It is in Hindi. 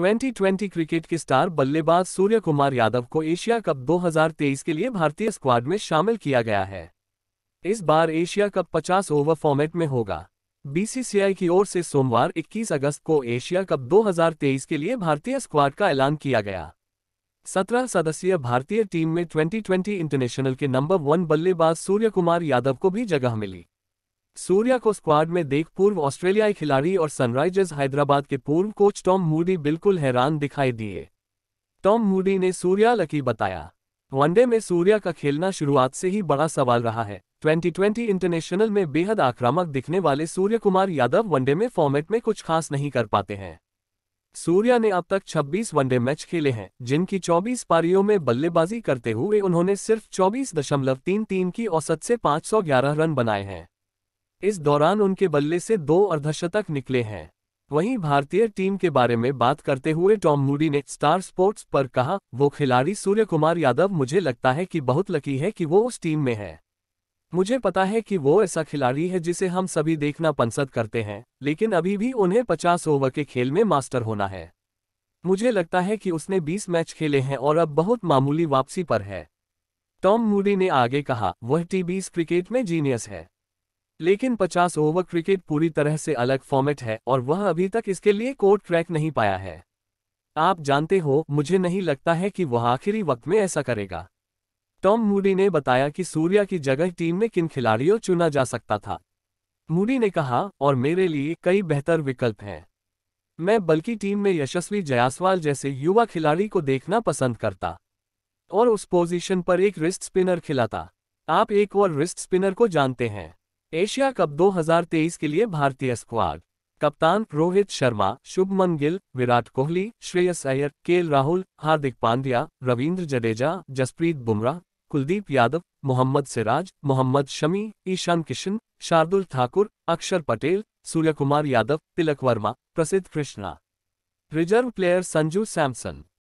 2020 क्रिकेट के स्टार बल्लेबाज सूर्य कुमार यादव को एशिया कप 2023 के लिए भारतीय स्क्वाड में शामिल किया गया है इस बार एशिया कप 50 ओवर फॉर्मेट में होगा बीसीसीआई की ओर से सोमवार 21 अगस्त को एशिया कप 2023 के लिए भारतीय स्क्वाड का ऐलान किया गया सत्रह सदस्यीय भारतीय टीम में 2020 इंटरनेशनल के नंबर वन बल्लेबाज सूर्य कुमार यादव को भी जगह मिली सूर्या को स्क्वाड में देख पूर्व ऑस्ट्रेलियाई खिलाड़ी और सनराइजर्स हैदराबाद के पूर्व कोच टॉम मूडी बिल्कुल हैरान दिखाई दिए टॉम मूडी ने सूर्या लकी बताया वनडे में सूर्या का खेलना शुरुआत से ही बड़ा सवाल रहा है 2020 इंटरनेशनल में बेहद आक्रामक दिखने वाले सूर्य कुमार यादव वनडे में फॉर्मेट में कुछ खास नहीं कर पाते हैं सूर्या ने अब तक 26 वनडे मैच खेले हैं जिनकी 24 पारियों में बल्लेबाजी करते हुए उन्होंने सिर्फ 24.33 की औसत से 511 रन बनाए हैं इस दौरान उनके बल्ले से दो अर्धशतक निकले हैं वहीं भारतीय टीम के बारे में बात करते हुए टॉम मूडी ने स्टार स्पोर्ट्स पर कहा वो खिलाड़ी सूर्य कुमार यादव मुझे लगता है कि बहुत लकी है कि वो उस टीम में है मुझे पता है कि वो ऐसा खिलाड़ी है जिसे हम सभी देखना पंसद करते हैं लेकिन अभी भी उन्हें 50 ओवर के खेल में मास्टर होना है मुझे लगता है कि उसने 20 मैच खेले हैं और अब बहुत मामूली वापसी पर है टॉम मूडी ने आगे कहा वह टी क्रिकेट में जीनियस है लेकिन 50 ओवर क्रिकेट पूरी तरह से अलग फॉर्मेट है और वह अभी तक इसके लिए कोर्ट ट्रैक नहीं पाया है आप जानते हो मुझे नहीं लगता है कि वह आखिरी वक्त में ऐसा करेगा टॉम मूडी ने बताया कि सूर्या की जगह टीम में किन खिलाड़ियों चुना जा सकता था मूडी ने कहा और मेरे लिए कई बेहतर विकल्प हैं मैं बल्कि टीम में यशस्वी जयासवाल जैसे युवा खिलाड़ी को देखना पसंद करता और उस पोजीशन पर एक रिस्ट स्पिनर खिलाता आप एक और रिस्ट स्पिनर को जानते हैं एशिया कप 2023 के लिए भारतीय स्क्वाड कप्तान रोहित शर्मा शुभमन गिल विराट कोहली श्रेयस अय्यर केएल राहुल हार्दिक पांड्या रविंद्र जडेजा जसप्रीत बुमराह कुलदीप यादव मोहम्मद सिराज मोहम्मद शमी ईशान किशन शार्दुल ठाकुर अक्षर पटेल सूर्यकुमार यादव तिलक वर्मा प्रसिद्ध कृष्णा रिजर्व प्लेयर संजू सैमसन